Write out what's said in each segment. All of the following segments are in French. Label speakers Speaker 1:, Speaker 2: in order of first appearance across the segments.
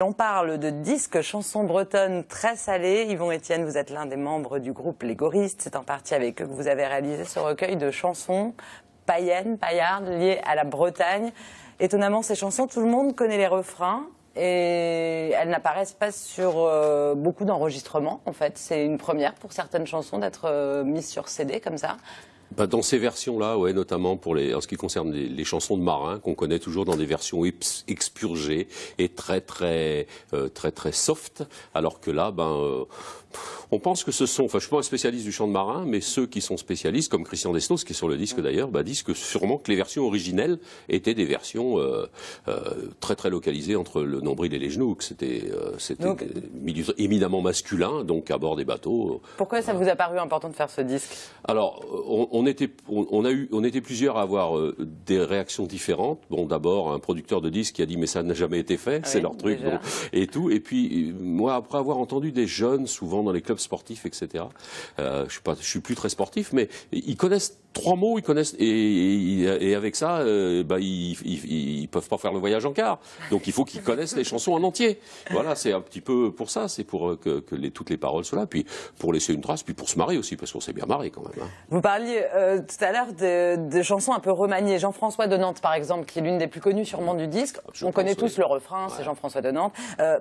Speaker 1: On parle de disques chansons bretonnes très salées. Yvon Etienne, vous êtes l'un des membres du groupe Légoriste. C'est en partie avec eux que vous avez réalisé ce recueil de chansons païennes, paillardes, liées à la Bretagne. Étonnamment, ces chansons, tout le monde connaît les refrains et elles n'apparaissent pas sur euh, beaucoup d'enregistrements. En fait, c'est une première pour certaines chansons d'être euh, mises sur CD comme ça.
Speaker 2: Bah, dans ces versions-là, ouais, notamment pour les, en ce qui concerne les, chansons de marins, qu'on connaît toujours dans des versions expurgées et très très euh, très très soft, alors que là, ben, euh, on pense que ce sont, enfin, je suis pas un spécialiste du chant de marin, mais ceux qui sont spécialistes, comme Christian Desnos, qui est sur le disque d'ailleurs, bah, disent que sûrement que les versions originelles étaient des versions euh, très très localisées entre le nombril et les genoux, que c'était éminemment masculin, donc à bord des bateaux.
Speaker 1: Pourquoi ça vous a paru important de faire ce disque
Speaker 2: Alors, on, était, on, a eu, était plusieurs à avoir euh, des réactions différentes. Bon, d'abord, un producteur de disques qui a dit Mais ça n'a jamais été fait, c'est leur truc. et tout. Et puis, euh, moi, après avoir entendu des jeunes, souvent dans les clubs sportifs, etc., euh, je ne suis plus très sportif, mais ils connaissent trois mots, ils connaissent. Et, avec ça, euh, bah, ils, ne peuvent pas faire le voyage en quart. Donc il faut qu'ils connaissent les chansons en entier. Voilà, c'est un petit peu pour ça, c'est pour euh, que, les, toutes les paroles soient là, puis pour laisser une trace, puis pour se marrer aussi, parce qu'on s'est bien marré quand même. Hein.
Speaker 1: Vous parliez euh, tout à l'heure de, chansons un peu remaniées. Jean-François de Nantes, par exemple, qui est l'une des plus connues sûrement du disque. On connaît tous le refrain, c'est Jean-François de Nantes.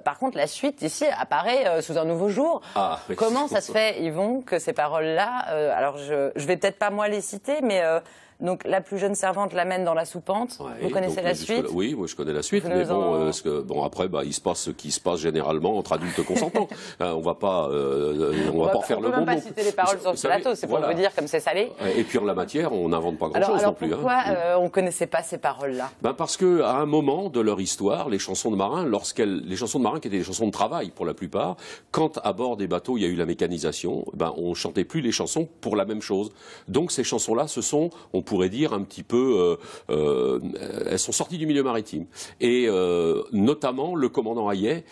Speaker 1: par contre, la suite ici apparaît sous un nouveau jour. Ah, Comment ça se fait, Yvon, que ces paroles-là, alors je, ne vais peut-être pas moi les citer, mais euh, donc la plus jeune servante l'amène dans la soupente. vous connaissez la suite
Speaker 2: Oui, je connais la suite. mais euh, bon, après, bah, il se passe ce qui se passe généralement entre adultes consentants. Hein, on va pas, euh, euh, on, va pas refaire le bon. On peut même pas
Speaker 1: citer les paroles sur le plateau. C'est pour vous dire comme c'est salé. Et
Speaker 2: puis en la matière, on n'invente pas grand-chose non plus. Hein. Pourquoi
Speaker 1: on ne on connaissait pas ces paroles-là
Speaker 2: ben, parce que à un moment de leur histoire, les chansons de marins, lorsqu'elles, les chansons de marins qui étaient des chansons de travail pour la plupart, quand à bord des bateaux il y a eu la mécanisation, ben on chantait plus les chansons pour la même chose. Donc ces chansons-là, ce sont pourrait dire, un petit peu, euh, euh, elles sont sorties du milieu maritime. Et euh, notamment, le commandant Hayet,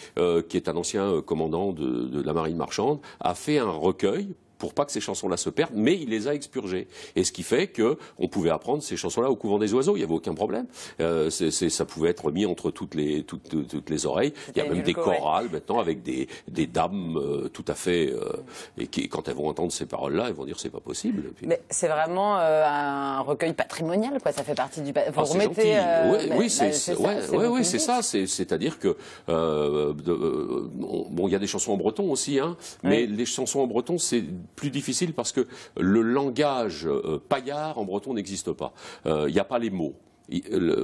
Speaker 2: qui est un ancien commandant de la marine marchande, a fait un recueil pour pas que ces chansons-là se perdent, mais il les a expurgées. Et ce qui fait que on pouvait apprendre ces chansons-là au couvent des oiseaux, il n'y avait aucun problème. Euh, ça pouvait être mis entre toutes les, toutes, toutes les oreilles. Il y a même des chorales maintenant avec des, des dames euh, tout à fait... Euh, et qui, quand elles vont entendre ces paroles-là, elles vont dire c'est pas possible.
Speaker 1: Mais c'est vraiment euh, un recueil patrimonial, quoi. ça fait partie du... Vous ah, remettez... oui, bah, c'est
Speaker 2: ça, c'est C'est-à-dire que... bon, il y a des chansons en breton aussi, hein, mais les chansons en breton, c'est plus difficile parce que le langage euh, paillard en breton n'existe pas. Il euh, n'y a pas les mots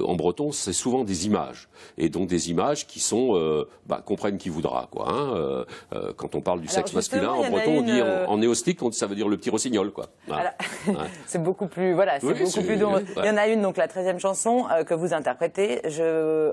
Speaker 2: en breton, c'est souvent des images, et donc des images qui sont euh, bah, comprennent qui voudra. Quoi, hein, euh, euh, quand on parle du sexe masculin en breton, on dit en, néostique, ça veut dire le petit rossignol. Quoi.
Speaker 1: c'est beaucoup plus voilà, beaucoup plus Il y en a une donc la treizième chanson que vous interprétez,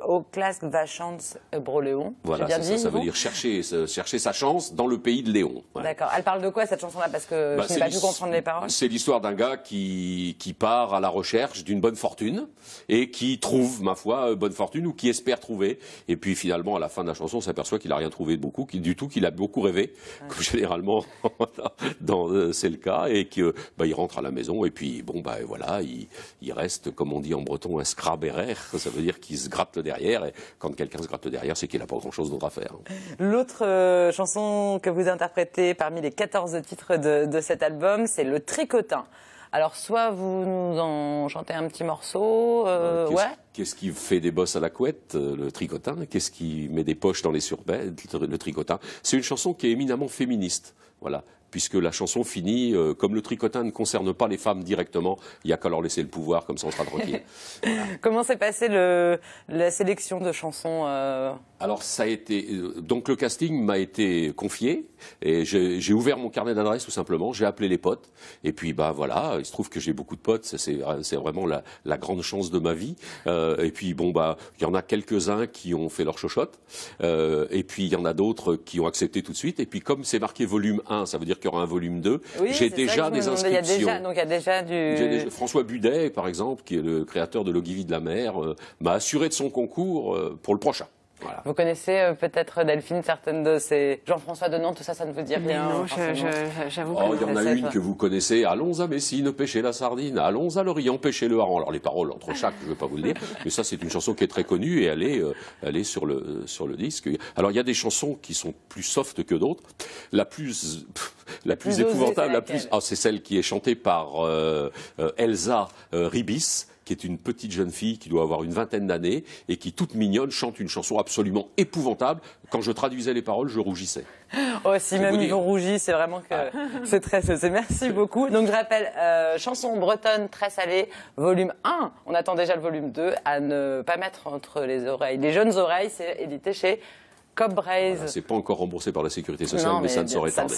Speaker 1: au classe va chance Broléon. Voilà, ça, ça veut
Speaker 2: dire chercher chercher sa chance dans le pays de Léon.
Speaker 1: D'accord. Elle parle de quoi cette chanson-là parce que bah, je n'ai pas pu comprendre les paroles.
Speaker 2: C'est l'histoire d'un gars qui qui part à la recherche d'une bonne fortune et qui trouve, ma foi, euh, bonne fortune ou qui espère trouver. Et puis finalement, à la fin de la chanson, on s'aperçoit qu'il n'a rien trouvé de beaucoup, du tout, qu'il a beaucoup rêvé, généralement euh, c'est le cas, et qu'il bah, il rentre à la maison et puis bon, bah, voilà, il, il reste, comme on dit en breton, un scraberrer. ça veut dire qu'il se gratte le derrière, et quand quelqu'un se gratte derrière, c'est qu'il n'a pas grand-chose d'autre à faire.
Speaker 1: L'autre euh, chanson que vous interprétez parmi les 14 titres de, de cet album, c'est Le Tricotin. Alors, soit vous nous en chantez un petit morceau, euh, euh, Qu'est-ce, ouais.
Speaker 2: Qu'est-ce qui fait des bosses à la couette, euh, le tricotin Qu'est-ce qui met des poches dans les surbêtes, le tricotin C'est une chanson qui est éminemment féministe. Voilà, puisque la chanson finit euh, comme le tricotin ne concerne pas les femmes directement, il n'y a qu'à leur laisser le pouvoir, comme ça on sera tranquille.
Speaker 1: Comment s'est passée la sélection de chansons euh Alors ça a
Speaker 2: été euh, donc le casting m'a été confié et j'ai ouvert mon carnet d'adresses tout simplement, j'ai appelé les potes et puis bah voilà, il se trouve que j'ai beaucoup de potes, c'est vraiment la, grande chance de ma vie et puis bon bah il y en a quelques-uns qui ont fait leur chochotte et puis il y en a d'autres qui ont accepté tout de suite et puis comme c'est marqué volume 1, ça veut dire qu'il y aura un volume 2. J'ai déjà des inscriptions. donc
Speaker 1: il y a déjà du...
Speaker 2: François Budet, par exemple, qui est le créateur de Logivie de la mer, euh, m'a assuré de son concours euh, pour le prochain.
Speaker 1: Vous connaissez euh, peut-être Delphine, certaines de ces. Jean-François Denon, tout ça, ça ne vous dit rien. Non, j'avoue oh, Il y en a une que vous
Speaker 2: connaissez. Allons à Messine, pêcher la sardine. Allons à Lorient, pêcher le hareng. Alors, les paroles entre chaque, je ne veux pas vous le dire. Mais ça, c'est une chanson qui est très connue et elle est, elle est sur, le, sur le disque. Alors, il y a des chansons qui sont plus soft que d'autres. La plus la plus, épouvantable, la plus. Ah, c'est celle qui est chantée par euh, euh, Elsa euh, Ribis qui est une petite jeune fille qui doit avoir une vingtaine d'années et qui, toute mignonne, chante une chanson absolument épouvantable. Quand je traduisais les paroles, je rougissais.
Speaker 1: Oh, si même vous, rougit, c'est vraiment que ah. c'est très. Merci beaucoup. Donc je rappelle, chanson bretonne très salée, volume 1. On attend déjà le volume 2 à ne pas mettre entre les oreilles. Les jeunes oreilles, c'est édité chez. Cobraise. c'est
Speaker 2: pas encore remboursé par la sécurité sociale, mais, ça ne saurait tarder.